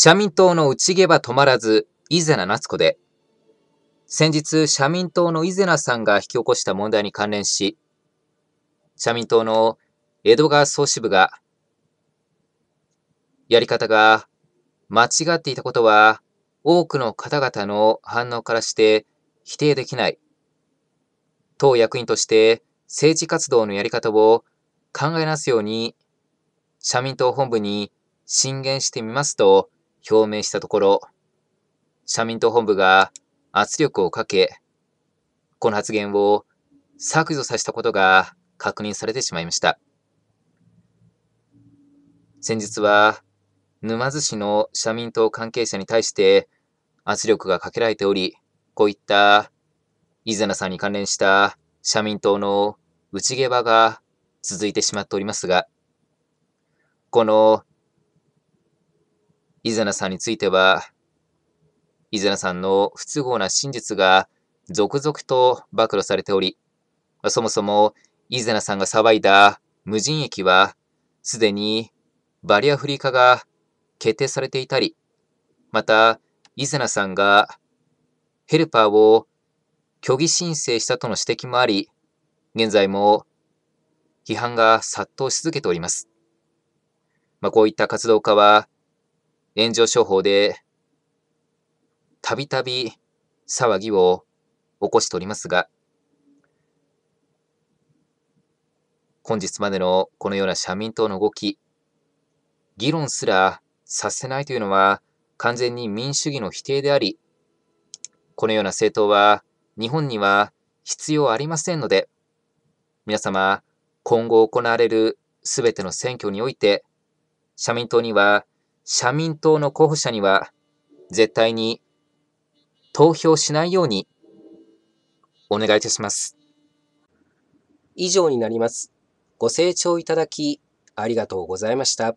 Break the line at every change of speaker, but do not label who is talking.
社民党の内毛は止まらず、伊是名夏子で、先日、社民党の伊是名さんが引き起こした問題に関連し、社民党の江戸川総支部が、やり方が間違っていたことは、多くの方々の反応からして否定できない。党役員として政治活動のやり方を考えなすように、社民党本部に進言してみますと、表明したところ、社民党本部が圧力をかけ、この発言を削除させたことが確認されてしまいました。先日は、沼津市の社民党関係者に対して圧力がかけられており、こういった伊勢ナさんに関連した社民党の内毛場が続いてしまっておりますが、このイザナさんについては、イザナさんの不都合な真実が続々と暴露されており、そもそもイザナさんが騒いだ無人駅は、すでにバリアフリー化が決定されていたり、また、イザナさんがヘルパーを虚偽申請したとの指摘もあり、現在も批判が殺到し続けております。まあ、こういった活動家は、炎上商法で、たびたび騒ぎを起こしておりますが、本日までのこのような社民党の動き、議論すらさせないというのは完全に民主主義の否定であり、このような政党は日本には必要ありませんので、皆様、今後行われるすべての選挙において、社民党には社民党の候補者には、絶対に投票しないようにお願いいたします。以上になります。ご清聴いただきありがとうございました。